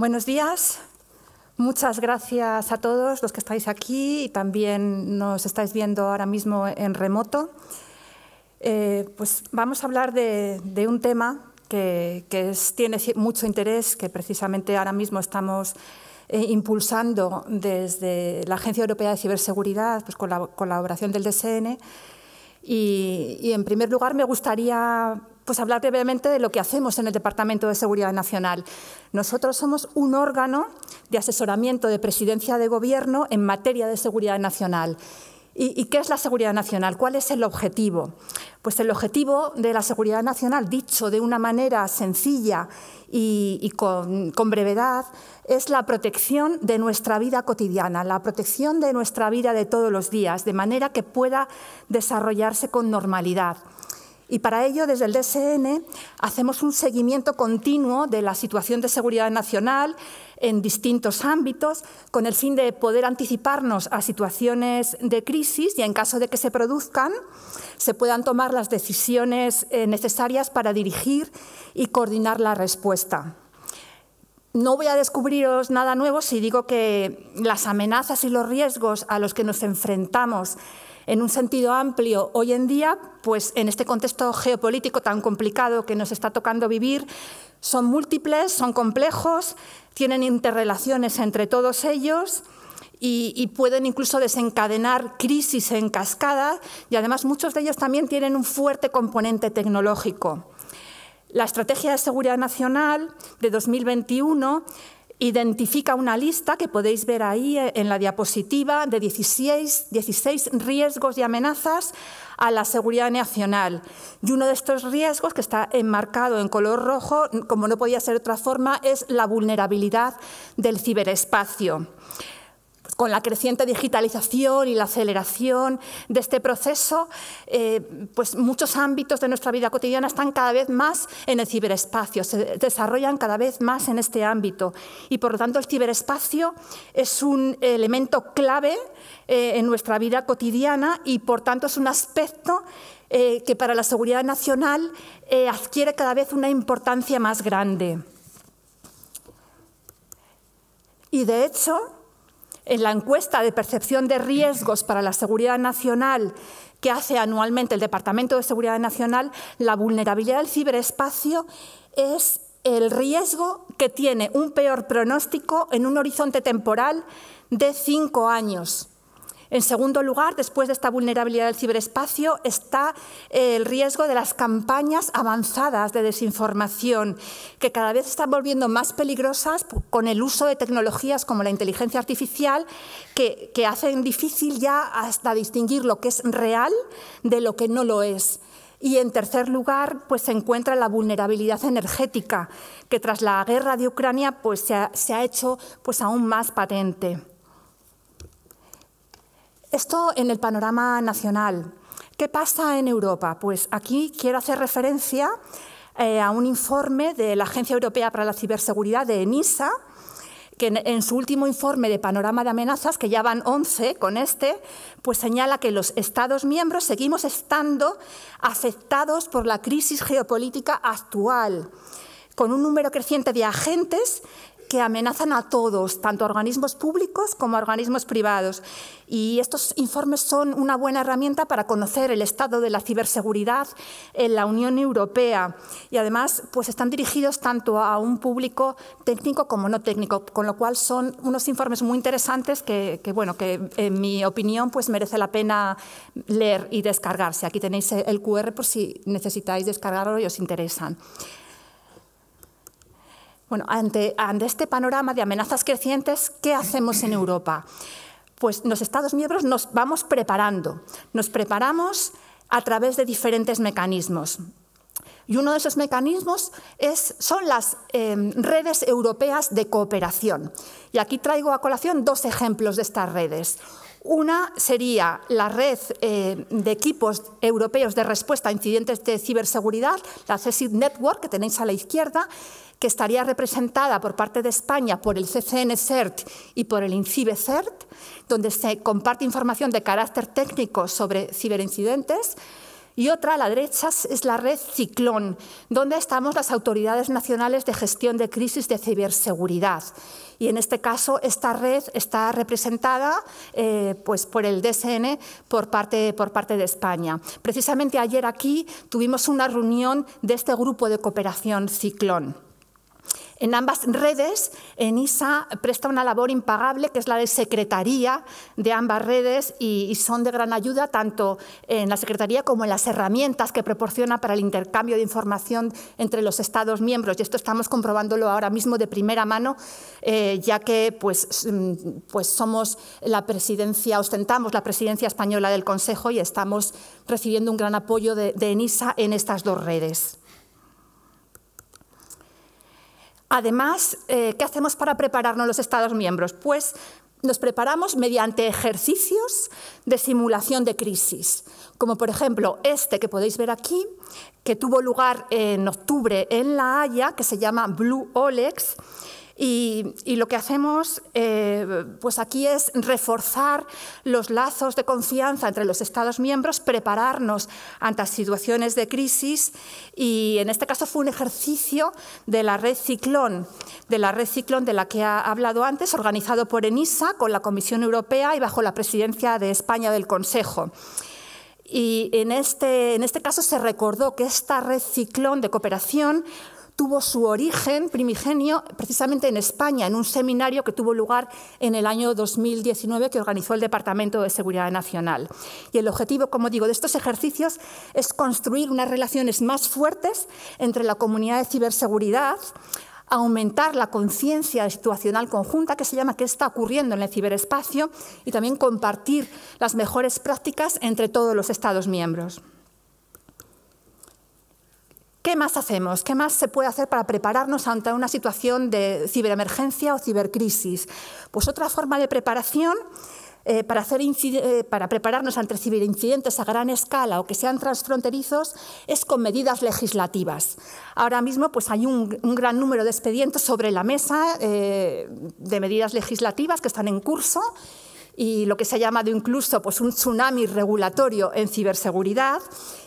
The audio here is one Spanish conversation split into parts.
Buenos días. Muchas gracias a todos los que estáis aquí y también nos estáis viendo ahora mismo en remoto. Eh, pues vamos a hablar de, un tema que, tiene mucho interés, que precisamente ahora mismo estamos eh, impulsando desde la Agencia Europea de Ciberseguridad, pues con la colaboración del DSN. y en primer lugar me gustaría pues hablar brevemente de lo que hacemos en el Departamento de Seguridad Nacional. Nosotros somos un órgano de asesoramiento de presidencia de gobierno en materia de seguridad nacional. ¿Y, qué es la seguridad nacional? ¿Cuál es el objetivo? Pues el objetivo de la seguridad nacional, dicho de una manera sencilla y, con, brevedad, es la protección de nuestra vida cotidiana, la protección de nuestra vida de todos los días, de manera que pueda desarrollarse con normalidad. Y para ello, desde el DSN, hacemos un seguimiento continuo de la situación de seguridad nacional en distintos ámbitos, con el fin de poder anticiparnos a situaciones de crisis y, en caso de que se produzcan, se puedan tomar las decisiones eh, necesarias para dirigir y coordinar la respuesta. No voy a descubriros nada nuevo si digo que las amenazas y los riesgos a los que nos enfrentamos en un sentido amplio hoy en día, pues en este contexto geopolítico tan complicado que nos está tocando vivir, son múltiples, son complejos, tienen interrelaciones entre todos ellos. Y, pueden incluso desencadenar crisis en cascada y además muchos de ellos también tienen un fuerte componente tecnológico. La Estrategia de Seguridad Nacional de 2021 identifica una lista que podéis ver ahí eh, en la diapositiva de 16, riesgos y amenazas a la seguridad nacional. Y uno de estos riesgos, que está enmarcado en color rojo, como no podía ser de otra forma, es la vulnerabilidad del ciberespacio con la creciente digitalización y la aceleración de este proceso, eh, pues muchos ámbitos de nuestra vida cotidiana están cada vez más en el ciberespacio, se desarrollan cada vez más en este ámbito. Y por lo tanto el ciberespacio es un elemento clave eh, en nuestra vida cotidiana y por tanto es un aspecto eh, que para la seguridad nacional adquiere cada vez una importancia más grande. Y de hecho, en la encuesta de percepción de riesgos para la seguridad nacional que hace anualmente el Departamento de Seguridad Nacional, la vulnerabilidad del ciberespacio es el riesgo que tiene un peor pronóstico en un horizonte temporal de cinco años. En segundo lugar, después de esta vulnerabilidad del ciberespacio, está eh, el riesgo de las campañas avanzadas de desinformación, que cada vez están volviendo más peligrosas con el uso de tecnologías como la inteligencia artificial, que, hacen difícil ya hasta distinguir lo que es real de lo que no lo es. Y en tercer lugar, pues se encuentra la vulnerabilidad energética, que tras la guerra de Ucrania pues, se, ha, se ha hecho pues, aún más patente. Esto en el panorama nacional. ¿Qué pasa en Europa? Pues aquí quiero hacer referencia eh, a un informe de la Agencia Europea para la Ciberseguridad de ENISA, que en, en, su último informe de panorama de amenazas, que ya van 11 con este, pues señala que los Estados miembros seguimos estando afectados por la crisis geopolítica actual, con un número creciente de agentes que amenazan a todos, tanto a organismos públicos como a organismos privados. Y estos informes son una buena herramienta para conocer el estado de la ciberseguridad en la Unión Europea. Y además, pues están dirigidos tanto a un público técnico como no técnico, con lo cual son unos informes muy interesantes que, bueno, que en mi opinión, pues merece la pena leer y descargarse. Aquí tenéis el QR por si necesitáis descargarlo y os interesan. Bueno, ante, este panorama de amenazas crecientes, ¿qué hacemos en Europa? Pues los Estados miembros nos vamos preparando, nos preparamos a través de diferentes mecanismos. Y uno de esos mecanismos son las em, redes europeas de cooperación. Y aquí traigo a colación dos ejemplos de estas redes. Una sería la red eh, de equipos europeos de respuesta a incidentes de ciberseguridad, la CSIC Network, que tenéis a la izquierda, que estaría representada por parte de España por el CCN-CERT y por el INCIBE-CERT, donde se comparte información de carácter técnico sobre ciberincidentes y otra a la derecha es la red Ciclón, donde estamos las autoridades nacionales de gestión de crisis de ciberseguridad. Y en este caso, esta red está representada eh, pues por el DSN por parte, por parte de España. Precisamente ayer aquí tuvimos una reunión de este grupo de cooperación Ciclón. En ambas redes, ENISA presta una labor impagable, que es la de secretaría de ambas redes, y, son de gran ayuda tanto en la secretaría como en las herramientas que proporciona para el intercambio de información entre los Estados miembros. Y esto estamos comprobándolo ahora mismo de primera mano, eh, ya que pues, mm, pues somos la presidencia, ostentamos la presidencia española del Consejo y estamos recibiendo un gran apoyo de ENISA en estas dos redes. Además, eh, ¿qué hacemos para prepararnos los Estados miembros? Pues nos preparamos mediante ejercicios de simulación de crisis, como por ejemplo este que podéis ver aquí, que tuvo lugar en octubre en La Haya, que se llama Blue Olex y, lo que hacemos eh, pues aquí es reforzar los lazos de confianza entre los Estados miembros, prepararnos ante situaciones de crisis y en este caso fue un ejercicio de la red Ciclón, de la red Ciclón de la que ha hablado antes, organizado por ENISA con la Comisión Europea y bajo la presidencia de España del Consejo. Y en este, en este caso se recordó que esta red Ciclón de cooperación tuvo su origen primigenio precisamente en España, en un seminario que tuvo lugar en el año 2019 que organizó el Departamento de Seguridad Nacional. Y el objetivo, como digo, de estos ejercicios es construir unas relaciones más fuertes entre la comunidad de ciberseguridad, aumentar la conciencia situacional conjunta que se llama qué está ocurriendo en el ciberespacio y también compartir las mejores prácticas entre todos los Estados miembros. ¿Qué más hacemos? ¿Qué más se puede hacer para prepararnos ante una situación de ciberemergencia o cibercrisis? Pues otra forma de preparación eh, para, hacer eh, para prepararnos ante ciberincidentes a gran escala o que sean transfronterizos es con medidas legislativas. Ahora mismo pues, hay un, gran número de expedientes sobre la mesa eh, de medidas legislativas que están en curso y lo que se ha llamado incluso pues, un tsunami regulatorio en ciberseguridad.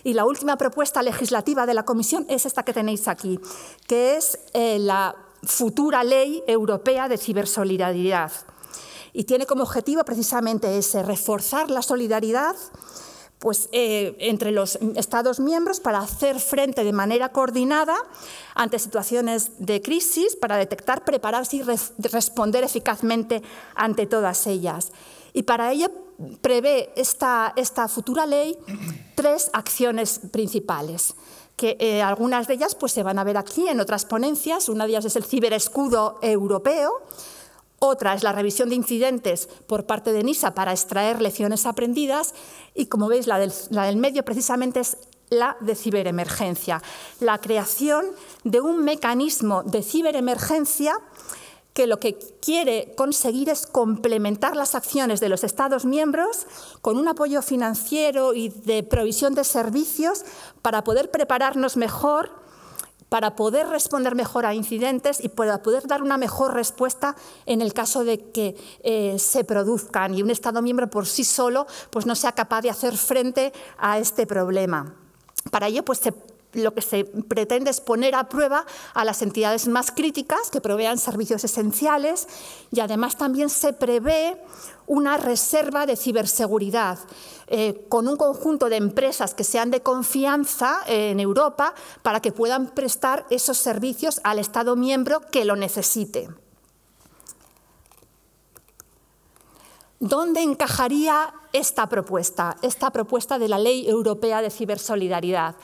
Y la última propuesta legislativa de la Comisión es esta que tenéis aquí, que es eh, la futura ley europea de cibersolidaridad. Y tiene como objetivo precisamente ese, reforzar la solidaridad pues, eh, entre los Estados miembros para hacer frente de manera coordinada ante situaciones de crisis, para detectar, prepararse y responder eficazmente ante todas ellas. Y para ello prevé esta, esta futura ley tres acciones principales que eh, algunas de ellas pues, se van a ver aquí en otras ponencias. Una de ellas es el ciberescudo europeo, otra es la revisión de incidentes por parte de NISA para extraer lecciones aprendidas. Y como veis, la del, medio precisamente es la de ciberemergencia, la creación de un mecanismo de ciberemergencia que lo que quiere conseguir es complementar las acciones de los Estados miembros con un apoyo financiero y de provisión de servicios para poder prepararnos mejor para poder responder mejor a incidentes y para poder dar una mejor respuesta en el caso de que eh, se produzcan y un Estado miembro por sí solo pues, no sea capaz de hacer frente a este problema. Para ello pues, se lo que se pretende es poner a prueba a las entidades más críticas que provean servicios esenciales y además también se prevé una reserva de ciberseguridad eh, con un conjunto de empresas que sean de confianza eh, en Europa para que puedan prestar esos servicios al Estado miembro que lo necesite. ¿Dónde encajaría esta propuesta, esta propuesta de la Ley Europea de Cibersolidaridad?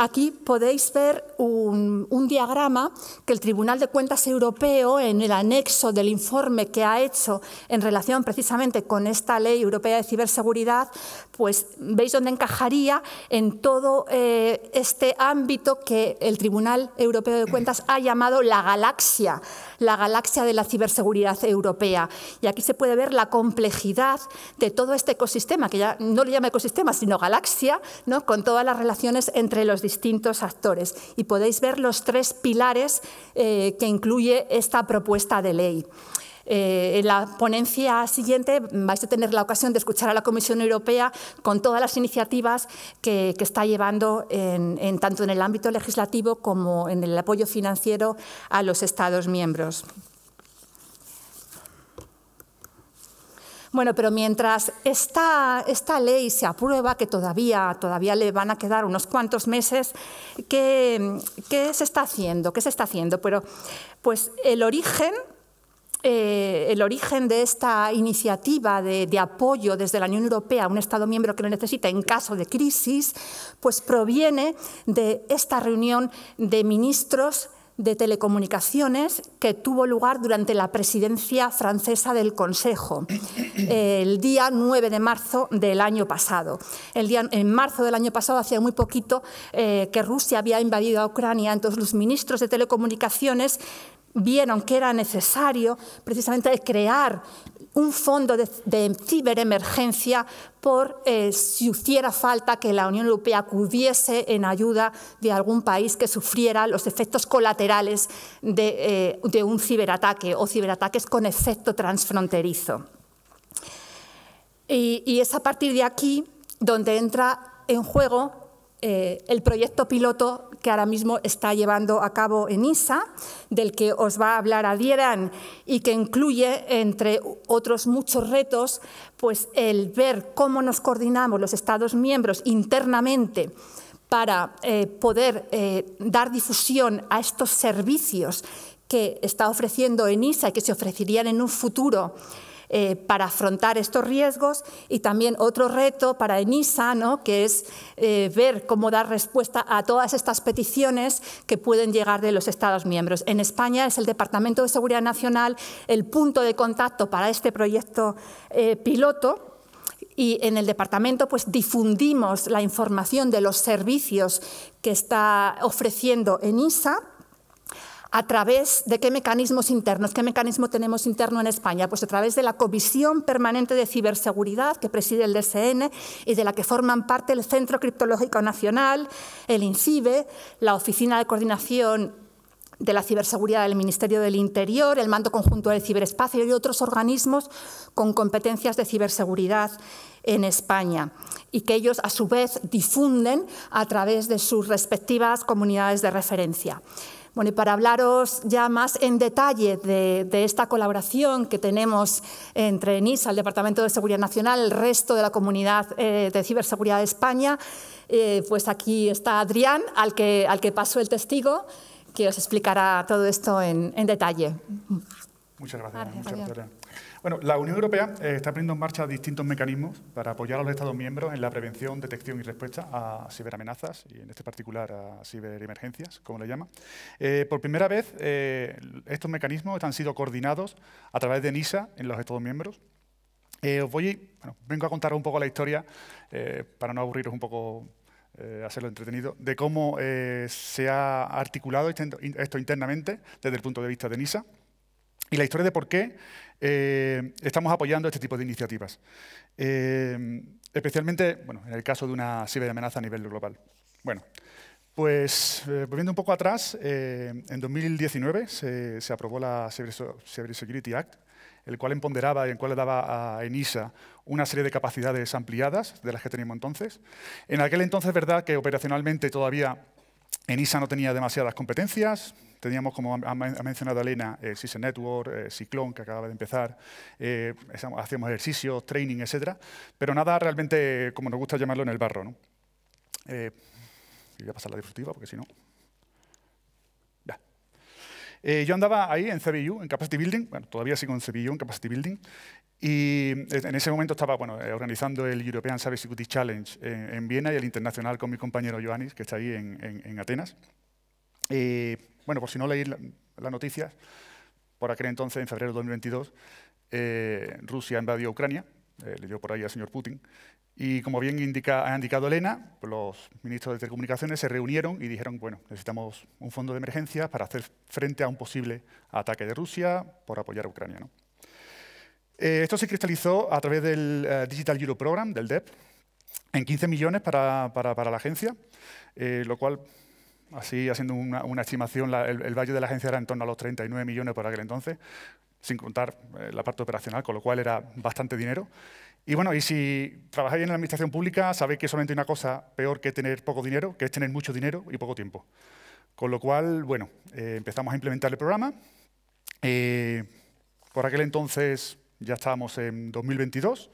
Aquí podéis ver un, diagrama que el Tribunal de Cuentas Europeo, en el anexo del informe que ha hecho en relación precisamente con esta ley europea de ciberseguridad, pues veis dónde encajaría en todo eh, este ámbito que el Tribunal Europeo de Cuentas ha llamado la galaxia la galaxia de la ciberseguridad europea. Y aquí se puede ver la complejidad de todo este ecosistema, que ya no le llama ecosistema, sino galaxia, con todas las relaciones entre los distintos actores. Y podéis ver los tres pilares eh, que incluye esta propuesta de ley. Eh, en la ponencia siguiente vais a tener la ocasión de escuchar a la Comisión Europea con todas las iniciativas que, está llevando tanto en el ámbito legislativo como en el apoyo financiero a los Estados miembros. Bueno, pero mientras esta, esta, ley se aprueba, que todavía, todavía le van a quedar unos cuantos meses, ¿qué, se está haciendo? ¿Qué se está haciendo? Pero, pues el origen eh, el origen de esta iniciativa de, apoyo desde la Unión Europea a un Estado miembro que lo necesita en caso de crisis, pues proviene de esta reunión de ministros de telecomunicaciones que tuvo lugar durante la presidencia francesa del Consejo el día 9 de marzo del año pasado. El día, en marzo del año pasado, hacía muy poquito eh, que Rusia había invadido a Ucrania, entonces los ministros de telecomunicaciones vieron que era necesario precisamente crear un fondo de, ciberemergencia por eh, si hiciera falta que la Unión Europea acudiese en ayuda de algún país que sufriera los efectos colaterales de, eh, un ciberataque o ciberataques con efecto transfronterizo. Y, es a partir de aquí donde entra en juego eh, el proyecto piloto que ahora mismo está llevando a cabo en ISA, del que os va a hablar Adieran y que incluye, entre otros muchos retos, pues el ver cómo nos coordinamos los Estados miembros internamente para eh, poder eh, dar difusión a estos servicios que está ofreciendo ENISA y que se ofrecerían en un futuro eh, para afrontar estos riesgos y también otro reto para ENISA, ¿no? que es eh, ver cómo dar respuesta a todas estas peticiones que pueden llegar de los Estados miembros. En España es el Departamento de Seguridad Nacional el punto de contacto para este proyecto eh, piloto y en el departamento pues difundimos la información de los servicios que está ofreciendo ENISA a través de qué mecanismos internos, qué mecanismo tenemos interno en España, pues a través de la Comisión Permanente de Ciberseguridad que preside el DSN y de la que forman parte el Centro Criptológico Nacional, el INCIBE, la Oficina de Coordinación de la ciberseguridad del Ministerio del Interior, el Mando Conjunto del Ciberespacio y otros organismos con competencias de ciberseguridad en España y que ellos a su vez difunden a través de sus respectivas comunidades de referencia. Bueno, y para hablaros ya más en detalle de, esta colaboración que tenemos entre NISA, el Departamento de Seguridad Nacional, el resto de la comunidad eh, de ciberseguridad de España, eh, pues aquí está Adrián, al que, al que paso el testigo, que os explicará todo esto en, detalle. muchas gracias. Bueno, la Unión Europea eh, está poniendo en marcha distintos mecanismos para apoyar a los Estados miembros en la prevención, detección y respuesta a ciberamenazas, y en este particular a ciberemergencias, como le llaman. Eh, por primera vez, eh, estos mecanismos han sido coordinados a través de NISA en los Estados miembros. os voy, vengo a contar un poco la historia, para no aburriros un poco hacerlo entretenido, de cómo se ha articulado este, esto internamente desde el punto de vista de NISA y la historia de por qué eh, estamos apoyando este tipo de iniciativas. Eh, especialmente, bueno, en el caso de una ciberamenaza a nivel global. Bueno, pues eh, volviendo un poco atrás, en 2019 se, aprobó la Cyber Security Act, el cual empoderaba y el cual le daba a ENISA una serie de capacidades ampliadas de las que teníamos entonces. En aquel entonces, verdad que operacionalmente todavía ENISA no tenía demasiadas competencias, Teníamos, como ha, mencionado Elena, el eh, System Network, eh, Cyclone, que acababa de empezar, eh, hacíamos ejercicios, training, etcétera, pero nada realmente, como nos gusta llamarlo, en el barro. ¿no? voy a pasar la disruptiva, porque si no... Eh, yo andaba ahí en CBU, en Capacity Building, bueno, todavía sigo en CBU, en Capacity Building, y en ese momento estaba organizando el European Security Challenge en, Viena y el internacional con mi compañero Ioannis, que está ahí en, Atenas. Bueno, por si no leí las la noticias, por aquel entonces, en febrero de 2022, eh, Rusia invadió Ucrania, eh, le dio por ahí al señor Putin, y como bien ha indicado Elena, pues los ministros de Telecomunicaciones se reunieron y dijeron, bueno, necesitamos un fondo de emergencia para hacer frente a un posible ataque de Rusia por apoyar a Ucrania. Eh, esto se cristalizó a través del Digital Euro Program, del DEP, en 15 millones para, la agencia, lo cual así haciendo una, estimación, el, valle de la agencia era en torno a los 39 millones por aquel entonces, sin contar eh, la parte operacional, con lo cual era bastante dinero. Y bueno, y si trabajáis en la administración pública, sabéis que solamente hay una cosa peor que tener poco dinero, que es tener mucho dinero y poco tiempo. Con lo cual, bueno, eh, empezamos a implementar el programa. Eh, por aquel entonces ya estábamos en 2022,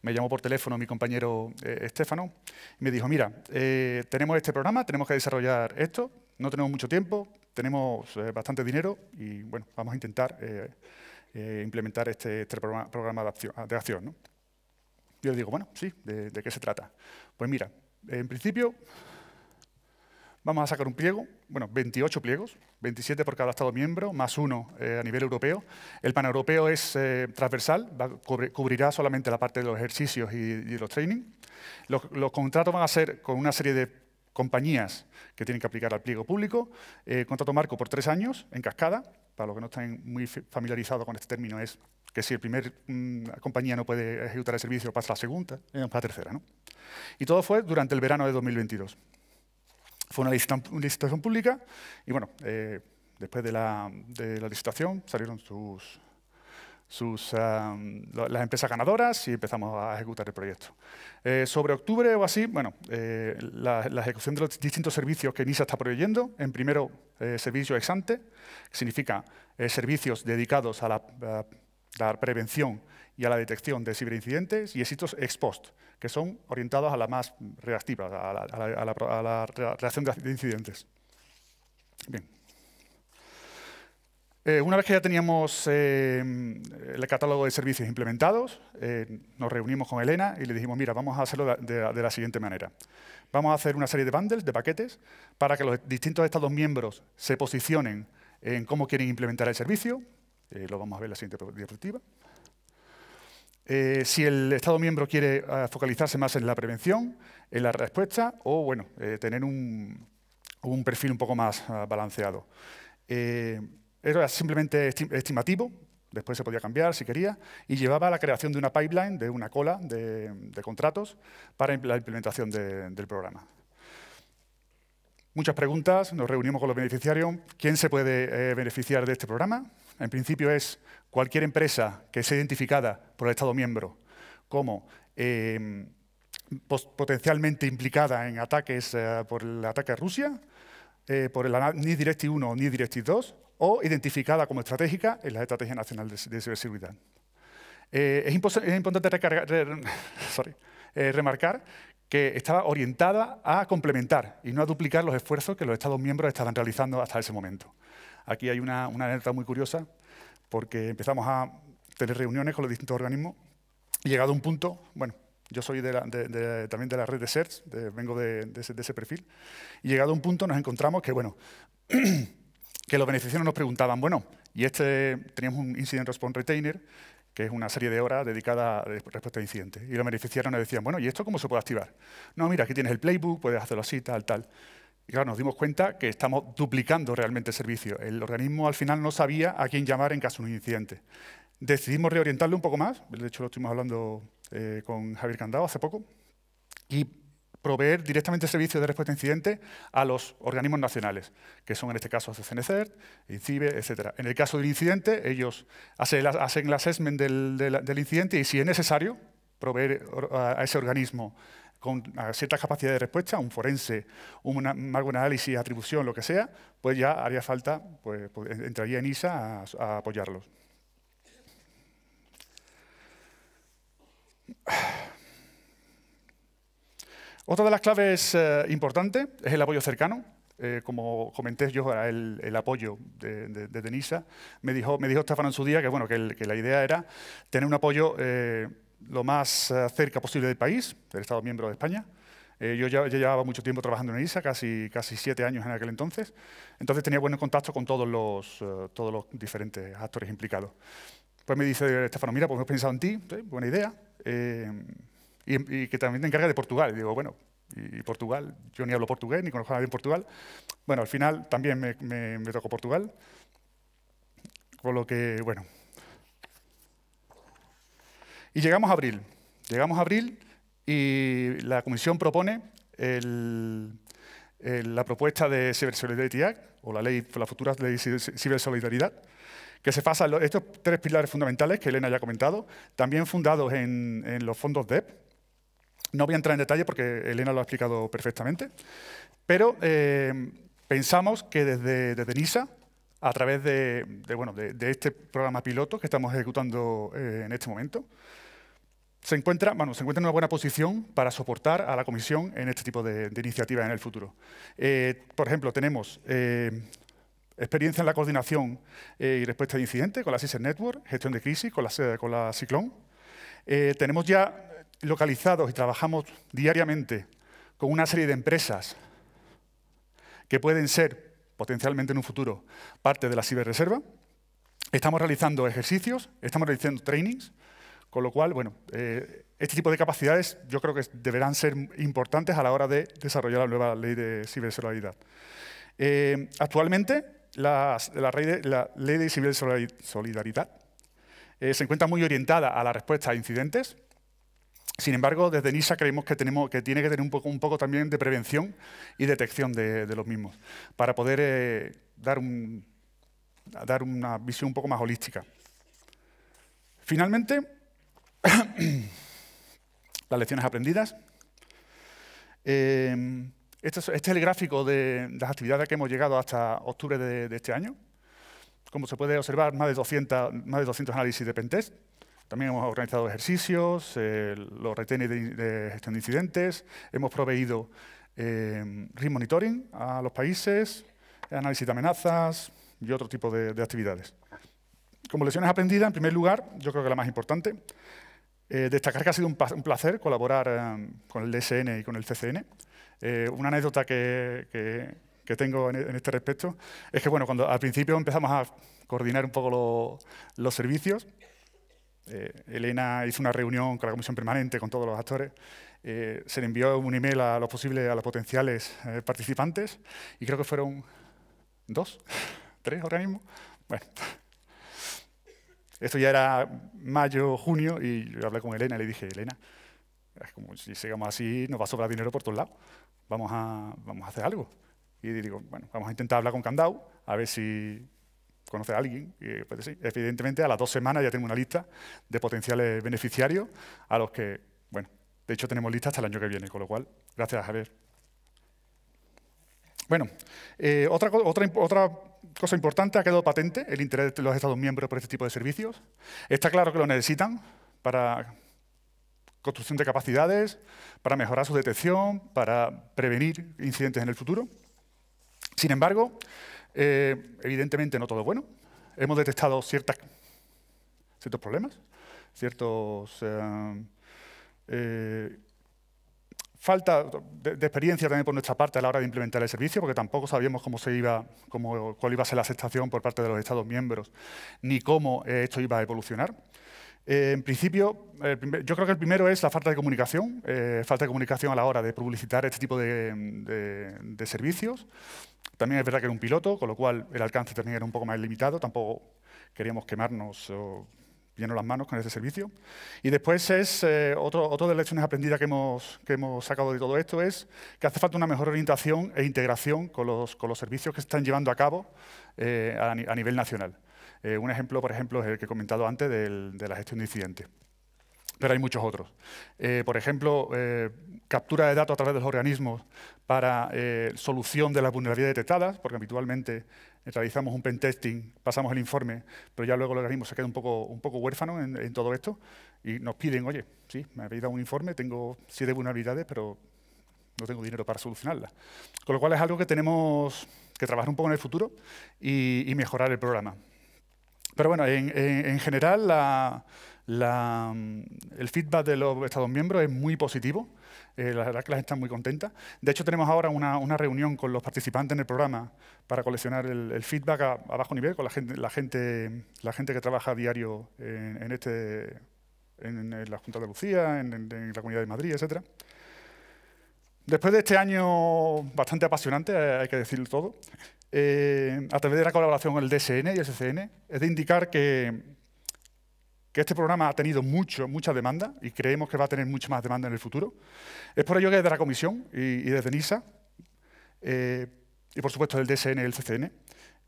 me llamó por teléfono mi compañero eh, Estefano y me dijo, mira, eh, tenemos este programa, tenemos que desarrollar esto, no tenemos mucho tiempo, tenemos eh, bastante dinero y bueno, vamos a intentar implementar este, este programa, de acción. Yo le digo, bueno, sí, ¿de, qué se trata? Pues mira, en principio Vamos a sacar un pliego, bueno, 28 pliegos, 27 por cada Estado miembro, más uno eh, a nivel europeo. El paneuropeo es eh, transversal, cubrirá solamente la parte de los ejercicios y, los training. Los, contratos van a ser con una serie de compañías que tienen que aplicar al pliego público, eh, contrato marco por tres años, en cascada, para los que no estén muy familiarizados con este término, es que si la primera mm, compañía no puede ejecutar el servicio, pasa a la segunda, eh, pasa a la tercera. ¿no? Y todo fue durante el verano de 2022. Fue una licitación pública y bueno, eh, después de la, licitación salieron sus, las empresas ganadoras y empezamos a ejecutar el proyecto. Eh, sobre octubre o así, bueno, eh, la, ejecución de los distintos servicios que NISA está proveyendo, en primero servicio ex ante, que significa servicios dedicados a la prevención y a la detección de ciberincidentes y éxitos ex post, que son orientados a la más reactiva, a la, reacción de incidentes. Eh, una vez que ya teníamos eh, el catálogo de servicios implementados, eh, nos reunimos con Elena y le dijimos, mira, vamos a hacerlo de, la siguiente manera. Vamos a hacer una serie de bundles, de paquetes, para que los distintos Estados miembros se posicionen en cómo quieren implementar el servicio. lo vamos a ver en la siguiente diapositiva. Eh, si el Estado miembro quiere ah, focalizarse más en la prevención, en la respuesta o bueno, eh, tener un, perfil un poco más ah, balanceado. Eh, era simplemente estimativo, después se podía cambiar si quería, y llevaba a la creación de una pipeline, de una cola de, contratos para la implementación del programa. Muchas preguntas, nos reunimos con los beneficiarios. ¿Quién se puede beneficiar de este programa? En principio es cualquier empresa que sea identificada por el Estado miembro como em, potencialmente implicada en ataques eh, por el ataque a Rusia, eh, por el NIS Directive 1 o NIS Directive 2, o identificada como estratégica en la Estrategia Nacional de, Ciberseguridad. Eh, es, importante remarcar que estaba orientada a complementar y no a duplicar los esfuerzos que los Estados miembros estaban realizando hasta ese momento. Aquí hay una, una muy curiosa porque empezamos a tener reuniones con los distintos organismos. Y llegado a un punto, bueno, yo soy de la, también de la red de CERTS, vengo de, ese, perfil, y llegado a un punto nos encontramos que, bueno, que los beneficiarios nos preguntaban, bueno, y este, teníamos un Incident Response Retainer, que es una serie de horas dedicada a respuesta a incidentes. Y los beneficiarios nos decían, bueno, ¿y esto cómo se puede activar? No, mira, aquí tienes el playbook, puedes hacerlo así, tal, tal. Y claro, nos dimos cuenta que estamos duplicando realmente el servicio. El organismo al final no sabía a quién llamar en caso de un incidente. Decidimos reorientarlo un poco más, de hecho lo estuvimos hablando eh, con Javier Candado hace poco, y proveer directamente servicio de respuesta a incidentes a los organismos nacionales, que son en este caso CCNCERT, INCIBE, etc. En el caso del incidente, ellos hacen el, assessment del incidente y si es necesario, proveer a ese organismo con ciertas capacidades de respuesta, un forense, un análisis, atribución, lo que sea, pues ya haría falta, pues, pues entraría en ISA a, apoyarlos. Otra de las claves eh, importantes es el apoyo cercano. Eh, como comenté yo, el, el apoyo de, de, me dijo, me dijo en su día que, bueno, que, la idea era tener un apoyo eh, lo más eh, cerca posible del país, del Estado miembro de España. Eh, yo ya, llevaba mucho tiempo trabajando en ISA, casi, casi siete años en aquel entonces, entonces tenía buen contacto con todos los, eh, todos los diferentes actores implicados. Pues me dice Estefano, mira, pues hemos pensado en ti, buena idea, y, que también te encarga de Portugal. Y digo, bueno, y, Portugal, yo ni hablo portugués, ni conozco a nadie en Portugal. Bueno, al final también me, me tocó Portugal, con lo que, bueno, y llegamos a abril. Llegamos a abril y la Comisión propone la propuesta de Solidarity Act, o la, ley, la futura ley de cibersolidaridad, que se basa en estos tres pilares fundamentales que Elena ya ha comentado, también fundados en, los fondos DEP. No voy a entrar en detalle porque Elena lo ha explicado perfectamente, pero eh, pensamos que desde, desde NISA a través de, bueno, de, este programa piloto que estamos ejecutando eh, en este momento, se encuentra, bueno, se encuentra en una buena posición para soportar a la Comisión en este tipo de, iniciativas en el futuro. Eh, por ejemplo, tenemos eh, experiencia en la coordinación y respuesta de incidentes con la CISER Network, gestión de crisis con la, con la Ciclón. tenemos ya localizados y trabajamos diariamente con una serie de empresas que pueden ser potencialmente en un futuro, parte de la ciberreserva. Estamos realizando ejercicios, estamos realizando trainings, con lo cual, bueno, eh, este tipo de capacidades yo creo que deberán ser importantes a la hora de desarrollar la nueva ley de ciberseguridad. Eh, actualmente, la, ley de cibersolidaridad eh, se encuentra muy orientada a la respuesta a incidentes, sin embargo, desde NISA creemos que, tiene que tener un poco, también de prevención y detección de, los mismos, para poder eh, dar, una visión un poco más holística. Finalmente, las lecciones aprendidas. Em, este, este, es, el gráfico de, las actividades que hemos llegado hasta octubre de, este año. Como se puede observar, más de 200, más de 200 análisis de Pentest. También hemos organizado ejercicios, eh, los retenes de, gestión de incidentes, hemos proveído eh, monitoring a los países, análisis de amenazas y otro tipo de, actividades. Como lesiones aprendidas, en primer lugar, yo creo que la más importante, eh, destacar que ha sido un, placer colaborar eh, con el DSN y con el CCN. una anécdota que, tengo en, este respecto es que, bueno, cuando al principio empezamos a coordinar un poco los servicios, eh, Elena hizo una reunión con la comisión permanente, con todos los actores. Eh, se le envió un email a los posibles, a los potenciales eh, participantes y creo que fueron dos, tres organismos. Bueno, esto ya era mayo, junio y yo hablé con Elena y le dije, Elena, como si sigamos así nos va a sobrar dinero por todos lados, vamos a, vamos a hacer algo. Y digo, bueno, vamos a intentar hablar con Candau, a ver si conoce a alguien, eh, evidentemente a las dos semanas ya tengo una lista de potenciales beneficiarios a los que, bueno, de hecho tenemos lista hasta el año que viene, con lo cual, gracias a ver Bueno, eh, otra, otra, otra cosa importante, ha quedado patente el interés de los Estados miembros por este tipo de servicios. Está claro que lo necesitan para construcción de capacidades, para mejorar su detección, para prevenir incidentes en el futuro. Sin embargo, eh, evidentemente no todo es bueno. Hemos detectado ciertas, ciertos problemas, ciertos... Eh, eh, falta de, experiencia también por nuestra parte a la hora de implementar el servicio, porque tampoco sabíamos cómo se iba, cómo, cuál iba a ser la aceptación por parte de los Estados miembros, ni cómo esto iba a evolucionar. en principio, yo creo que el primero es la falta de comunicación, falta de comunicación a la hora de publicitar este tipo de, de servicios, también es verdad que era un piloto, con lo cual el alcance también era un poco más limitado, tampoco queríamos quemarnos o lleno las manos con ese servicio. Y después es, eh, otro, otra de las lecciones aprendidas que hemos, sacado de todo esto es que hace falta una mejor orientación e integración con los, servicios que se están llevando a cabo eh, a, nivel nacional. Eh, un ejemplo, por ejemplo, es el que he comentado antes de la gestión de incidentes pero hay muchos otros. Eh, por ejemplo, eh, captura de datos a través de los organismos para eh, solución de las vulnerabilidades detectadas, porque habitualmente realizamos un pentesting, pasamos el informe, pero ya luego el organismo se queda un poco, un poco huérfano en, todo esto y nos piden, oye, sí, me habéis dado un informe, tengo siete vulnerabilidades, pero no tengo dinero para solucionarlas. Con lo cual es algo que tenemos que trabajar un poco en el futuro y, mejorar el programa. Pero bueno, en general la, Mm, el feedback de los Estados miembros es muy positivo. Eh, la verdad que las están muy contentas. De hecho, tenemos ahora una, reunión con los participantes en el programa para coleccionar el, feedback a, bajo nivel con la gente, la gente, que trabaja a diario en, este, en, la Junta de Lucía, en, la Comunidad de Madrid, etc. Después de este año bastante apasionante, eh, hay que decirlo todo, eh, a través de la colaboración con el DSN y el SCN, es de indicar que que este programa ha tenido mucho, mucha demanda y creemos que va a tener mucha más demanda en el futuro. Es por ello que desde la Comisión y, desde NISA, eh, y por supuesto del DSN y el CCN,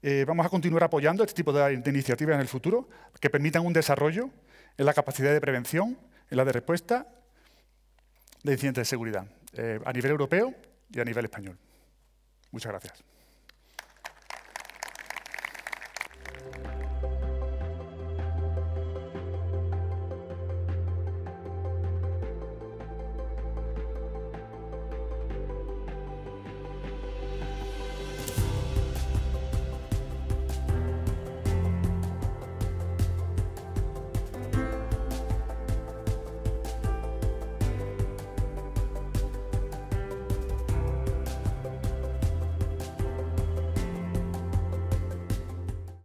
eh, vamos a continuar apoyando este tipo de, iniciativas en el futuro que permitan un desarrollo en la capacidad de prevención, en la de respuesta de incidentes de seguridad, eh, a nivel europeo y a nivel español. Muchas gracias.